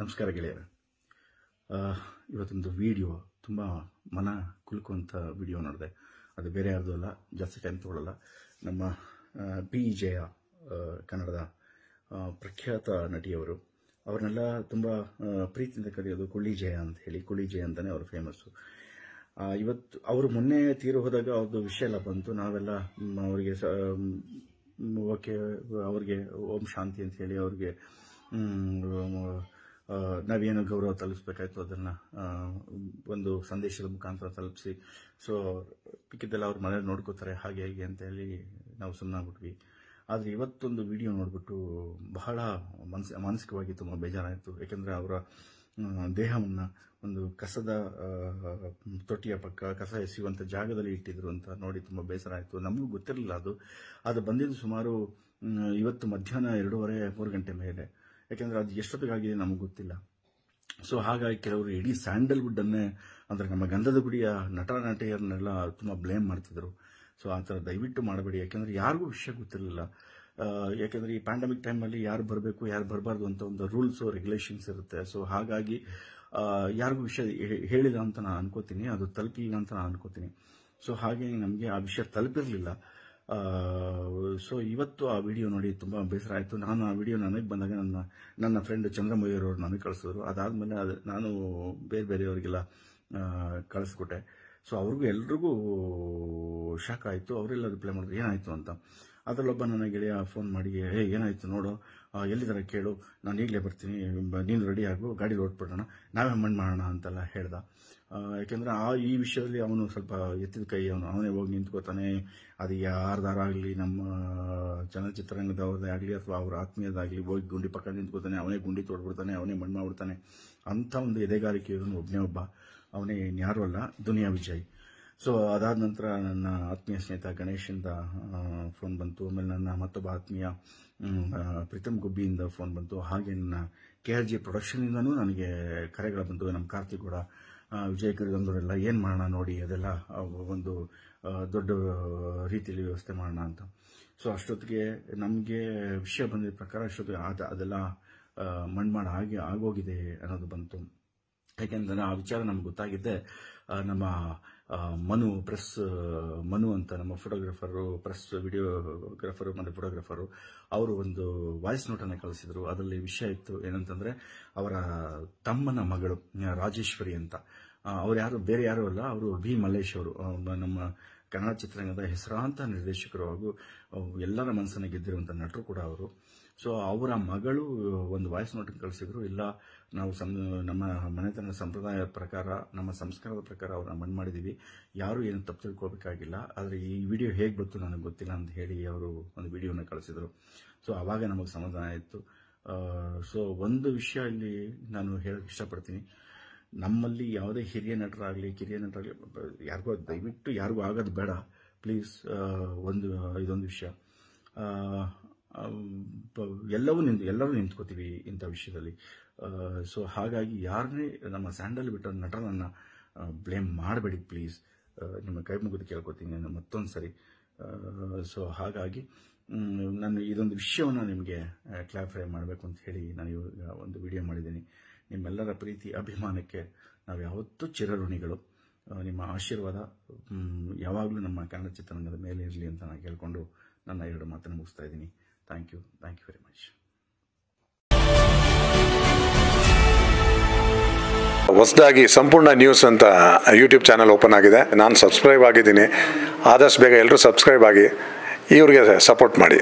ನಮಸ್ಕಾರ ಗೆಳೆಯರ ಇವತ್ತೊಂದು ವಿಡಿಯೋ ತುಂಬ ಮನ ಕುಲ್ಕುವಂಥ ವಿಡಿಯೋ ನೋಡಿದೆ ಅದು ಬೇರೆ ಯಾರ್ದು ಅಲ್ಲ ಜಾಸ್ತಿ ಟೈಮ್ ತಗೊಳ್ಳಲ್ಲ ನಮ್ಮ ಬಿ ಜಯ ಕನ್ನಡದ ಪ್ರಖ್ಯಾತ ನಟಿಯವರು ಅವ್ರನ್ನೆಲ್ಲ ತುಂಬ ಪ್ರೀತಿಯಿಂದ ಕರೆಯೋದು ಕುಳ್ಳಿ ಜಯ ಅಂತ ಹೇಳಿ ಕುಳ್ಳಿ ಜಯ ಅಂತಲೇ ಅವರು ಫೇಮಸ್ಸು ಇವತ್ತು ಅವರು ಮೊನ್ನೆ ತೀರು ಹೋದಾಗ ಅವ್ರದ್ದು ವಿಷಯ ಎಲ್ಲ ಬಂತು ನಾವೆಲ್ಲ ಅವರಿಗೆ ಓಕೆ ಅವ್ರಿಗೆ ಓಂ ಶಾಂತಿ ಅಂತ ಹೇಳಿ ಅವ್ರಿಗೆ ನಾವೇನು ಗೌರವ ತಲುಪಿಸ್ಬೇಕಾಯ್ತು ಅದನ್ನು ಒಂದು ಸಂದೇಶದ ಮುಖಾಂತರ ತಲುಪಿಸಿ ಸೊ ಪಿಕ್ಕಿದ್ದೆಲ್ಲ ಅವ್ರ ಮನೇಲಿ ನೋಡ್ಕೋತಾರೆ ಹಾಗೆ ಹೇಗೆ ಅಂತ ಹೇಳಿ ನಾವು ಸುಮ್ಮನಾಗ್ಬಿಟ್ವಿ ಆದರೆ ಇವತ್ತೊಂದು ವಿಡಿಯೋ ನೋಡಿಬಿಟ್ಟು ಬಹಳ ಮನಸ್ ಮಾನಸಿಕವಾಗಿ ತುಂಬ ಬೇಜಾರಾಯಿತು ಯಾಕೆಂದರೆ ಅವರ ದೇಹವನ್ನು ಒಂದು ಕಸದ ತೊಟ್ಟಿಯ ಪಕ್ಕ ಕಸ ಎಸೆಯುವಂಥ ಜಾಗದಲ್ಲಿ ಇಟ್ಟಿದ್ರು ಅಂತ ನೋಡಿ ತುಂಬ ಬೇಸರ ಆಯಿತು ನಮಗೂ ಗೊತ್ತಿರಲಿಲ್ಲ ಅದು ಅದು ಬಂದಿದ್ದು ಸುಮಾರು ಇವತ್ತು ಮಧ್ಯಾಹ್ನ ಎರಡೂವರೆ ಮೂರು ಗಂಟೆ ಮೇಲೆ ಯಾಕೆಂದರೆ ಅದು ಎಷ್ಟೊತ್ತಿಗಾಗಿದೆ ನಮಗೆ ಗೊತ್ತಿಲ್ಲ ಸೊ ಹಾಗಾಗಿ ಕೆಲವರು ಇಡೀ ಸ್ಯಾಂಡಲ್ವುಡ್ ಅನ್ನೇ ಅಂದರೆ ನಮ್ಮ ಗಂಧದ ಗುಡಿಯ ನಟ ನಟಿಯರನ್ನೆಲ್ಲ ತುಂಬ ಬ್ಲೇಮ್ ಮಾಡ್ತಿದ್ರು ಸೊ ಆ ಥರ ದಯವಿಟ್ಟು ಮಾಡಬೇಡಿ ಯಾಕೆಂದರೆ ಯಾರಿಗೂ ವಿಷಯ ಗೊತ್ತಿರಲಿಲ್ಲ ಯಾಕೆಂದರೆ ಈ ಪ್ಯಾಂಡಮಿಕ್ ಟೈಮಲ್ಲಿ ಯಾರು ಬರಬೇಕು ಯಾರು ಬರಬಾರ್ದು ಅಂತ ಒಂದು ರೂಲ್ಸು ರೆಗ್ಯುಲೇಷನ್ಸ್ ಇರುತ್ತೆ ಸೊ ಹಾಗಾಗಿ ಯಾರಿಗೂ ವಿಷಯ ಹೇಳಿಲ್ಲ ಅಂತ ನಾನು ಅನ್ಕೋತೀನಿ ಅದು ತಲುಪಿಲ್ಲ ಅಂತ ನಾನು ಅನ್ಕೋತೀನಿ ಸೊ ಹಾಗೆ ನಮಗೆ ಆ ವಿಷಯ ತಲುಪಿರಲಿಲ್ಲ ಸೊ ಇವತ್ತು ಆ ವಿಡಿಯೋ ನೋಡಿ ತುಂಬ ಬೇಸರ ಆಯಿತು ನಾನು ಆ ವಿಡಿಯೋ ನನಗೆ ಬಂದಾಗ ನನ್ನ ನನ್ನ ಫ್ರೆಂಡ್ ಚಂದ್ರಮಯ್ಯರವರು ನನಗೆ ಕಳಿಸಿದ್ರು ಅದಾದಮೇಲೆ ಅದು ನಾನು ಬೇರೆ ಬೇರೆಯವರಿಗೆಲ್ಲ ಕಳಿಸ್ಕೊಟ್ಟೆ ಸೊ ಅವ್ರಿಗೂ ಎಲ್ರಿಗೂ ಶಾಕ್ ಆಯಿತು ಅವರೆಲ್ಲ ರಿಪ್ಲೈ ಮಾಡಿದ್ರು ಏನಾಯಿತು ಅಂತ ಅದರಲ್ಲೊಬ್ಬ ನನ್ನ ಗೆಳೆಯ ಫೋನ್ ಮಾಡಿ ಹೇ ಏನಾಯಿತು ನೋಡು ಎಲ್ಲಿದ್ದಾರೆ ಕೇಳು ನಾನು ಈಗಲೇ ಬರ್ತೀನಿ ನೀನು ರೆಡಿ ಆಗು ಗಾಡಿ ಓಡ್ಬಿಡೋಣ ನಾವೇ ಮಣ್ಣು ಮಾಡೋಣ ಅಂತೆಲ್ಲ ಹೇಳ್ದ ಯಾಕೆಂದರೆ ಆ ಈ ವಿಷಯದಲ್ಲಿ ಅವನು ಸ್ವಲ್ಪ ಎತ್ತಿದ ಕೈ ಅವನು ಅವನೇ ಹೋಗಿ ನಿಂತ್ಕೋತಾನೆ ಅದು ಯಾರ್ದಾರಾಗಲಿ ನಮ್ಮ ಚಲನಚಿತ್ರರಂಗದವ್ರದೇ ಆಗಲಿ ಅಥವಾ ಅವ್ರ ಆತ್ಮೀಯದಾಗಲಿ ಹೋಗಿ ಗುಂಡಿ ಪಕ್ಕ ನಿಂತ್ಕೋತಾನೆ ಅವನೇ ಗುಂಡಿ ತೊಡ್ಬಿಡ್ತಾನೆ ಅವನೇ ಮಣ್ಣು ಮಾಡ್ಬಿಡ್ತಾನೆ ಅಂಥ ಒಂದು ಎದೆಗಾರಿಕೆ ಒಬ್ಬನೇ ಒಬ್ಬ ಅವನೇ ಯಾರು ಅಲ್ಲ ದುನಿಯಾ ವಿಜಯ್ ಸೊ ಅದಾದ ನಂತರ ನನ್ನ ಆತ್ಮೀಯ ಸ್ನೇಹಿತ ಗಣೇಶಿಂದ ಫೋನ್ ಬಂತು ಆಮೇಲೆ ನನ್ನ ಮತ್ತೊಬ್ಬ ಆತ್ಮೀಯ ಪ್ರೀತಮ್ ಗುಬ್ಬಿಯಿಂದ ಫೋನ್ ಬಂತು ಹಾಗೆ ನನ್ನ ಕೆ ಆರ್ ಜಿ ಇಂದನೂ ನನಗೆ ಕರೆಗಳು ಬಂತು ನಮ್ಮ ಕಾರ್ತಿಕ್ ಕೂಡ ವಿಜಯ್ ಏನು ಮಾಡೋಣ ನೋಡಿ ಅದೆಲ್ಲ ಒಂದು ದೊಡ್ಡ ರೀತಿಯಲ್ಲಿ ವ್ಯವಸ್ಥೆ ಮಾಡೋಣ ಅಂತ ಸೊ ಅಷ್ಟೊತ್ತಿಗೆ ನಮಗೆ ವಿಷಯ ಬಂದಿದ್ದ ಪ್ರಕಾರ ಅಷ್ಟೊತ್ತಿಗೆ ಅದೆಲ್ಲ ಮಣ್ಮಾಡ ಆಗಿ ಆಗೋಗಿದೆ ಅನ್ನೋದು ಬಂತು ಯಾಕೆಂದ್ರೆ ಆ ವಿಚಾರ ನಮ್ಗೆ ಗೊತ್ತಾಗಿದ್ದೆ ನಮ್ಮ ಮನು ಪ್ರೆಸ್ ಮನು ಅಂತ ನಮ್ಮ ಫೋಟೋಗ್ರಾಫರು ಪ್ರೆಸ್ ವಿಡಿಯೋಗ್ರಾಫರು ಮತ್ತು ಫೋಟೋಗ್ರಾಫರು ಅವರು ಒಂದು ವಾಯ್ಸ್ ನೋಟನ್ನು ಕಳಿಸಿದರು ಅದರಲ್ಲಿ ವಿಷಯ ಇತ್ತು ಏನಂತಂದ್ರೆ ಅವರ ತಮ್ಮನ ಮಗಳು ರಾಜೇಶ್ವರಿ ಅಂತ ಅವ್ರು ಯಾರು ಬೇರೆ ಯಾರು ಅಲ್ಲ ಅವರು ಬಿ ಮಲ್ಲೇಶ್ ಅವರು ನಮ್ಮ ಕನ್ನಡ ಚಿತ್ರರಂಗದ ಹೆಸರಾಂತ ನಿರ್ದೇಶಕರು ಹಾಗೂ ಎಲ್ಲರ ಮನಸ್ಸನ್ನು ಗೆದ್ದಿರುವಂಥ ನಟರು ಕೂಡ ಅವರು ಸೊ ಅವರ ಮಗಳು ಒಂದು ವಾಯ್ಸ್ ನೋಟ್ ಕಳಿಸಿದ್ರು ಇಲ್ಲ ನಾವು ಸಂ ನಮ್ಮ ಮನೆತನ ಸಂಪ್ರದಾಯ ಪ್ರಕಾರ ನಮ್ಮ ಸಂಸ್ಕಾರದ ಪ್ರಕಾರ ಅವ್ರನ್ನ ಮಣ್ಣು ಮಾಡಿದ್ದೀವಿ ಯಾರೂ ಏನು ತಪ್ಪು ತಿಳ್ಕೊಬೇಕಾಗಿಲ್ಲ ಆದರೆ ಈ ವಿಡಿಯೋ ಹೇಗೆ ಬಂತು ನನಗೆ ಗೊತ್ತಿಲ್ಲ ಅಂತ ಹೇಳಿ ಅವರು ಒಂದು ವಿಡಿಯೋನ ಕಳಿಸಿದರು ಸೊ ಆವಾಗ ನಮಗೆ ಸಮಾಧಾನ ಆಯಿತು ಸೊ ಒಂದು ವಿಷಯ ಇಲ್ಲಿ ನಾನು ಹೇಳಕ್ಕೆ ಇಷ್ಟಪಡ್ತೀನಿ ನಮ್ಮಲ್ಲಿ ಯಾವುದೇ ಹಿರಿಯ ನಟರಾಗಲಿ ಕಿರಿಯ ನಟರಾಗಲಿ ಯಾರಿಗೂ ದಯವಿಟ್ಟು ಯಾರಿಗೂ ಆಗೋದು ಬೇಡ ಪ್ಲೀಸ್ ಒಂದು ಇದೊಂದು ವಿಷಯ ಎಲ್ಲವೂ ನಿಂತು ಎಲ್ಲರೂ ನಿಂತ್ಕೋತೀವಿ ಇಂಥ ವಿಷಯದಲ್ಲಿ ಸೊ ಹಾಗಾಗಿ ಯಾರನ್ನೇ ನಮ್ಮ ಸ್ಯಾಂಡಲ್ ಬಿಟ್ಟ ನಟರನ್ನು ಬ್ಲೇಮ್ ಮಾಡಬೇಡಿ ಪ್ಲೀಸ್ ನಿಮ್ಮ ಕೈ ಮುಗಿದು ಕೇಳ್ಕೊತೀನಿ ನಾನು ಮತ್ತೊಂದು ಸರಿ ಸೊ ಹಾಗಾಗಿ ನಾನು ಇದೊಂದು ವಿಷಯವನ್ನು ನಿಮಗೆ ಕ್ಲಾರಿಫೈ ಮಾಡಬೇಕು ಅಂತ ಹೇಳಿ ನಾನು ಇವಾಗ ಒಂದು ವಿಡಿಯೋ ಮಾಡಿದ್ದೀನಿ ನಿಮ್ಮೆಲ್ಲರ ಪ್ರೀತಿ ಅಭಿಮಾನಕ್ಕೆ ನಾವು ಯಾವತ್ತೂ ಚಿರಋಣಿಗಳು ನಿಮ್ಮ ಆಶೀರ್ವಾದ ಯಾವಾಗಲೂ ನಮ್ಮ ಕನ್ನಡ ಚಿತ್ರರಂಗದ ಮೇಲೆ ಇರಲಿ ಅಂತ ನಾನು ಕೇಳಿಕೊಂಡು ನನ್ನ ಎರಡು ಮಾತನ್ನು ಮುಗಿಸ್ತಾ ಇದ್ದೀನಿ thank you thank you very much ಹೊಸದಾಗಿ ಸಂಪೂರ್ಣ ನ್ಯೂಸ್ ಅಂತ ಯೂಟ್ಯೂಬ್ ಚಾನಲ್ ಓಪನ್ ಆಗಿದೆ ನಾನು ಸಬ್ಸ್ಕ್ರೈಬ್ ಆಗಿದ್ದೀನಿ ಆದಷ್ಟು ಬೇಗ ಎಲ್ಲರೂ ಸಬ್ಸ್ಕ್ರೈಬ್ ಆಗಿ ಇವ್ರಿಗೆ ಸಪೋರ್ಟ್ ಮಾಡಿ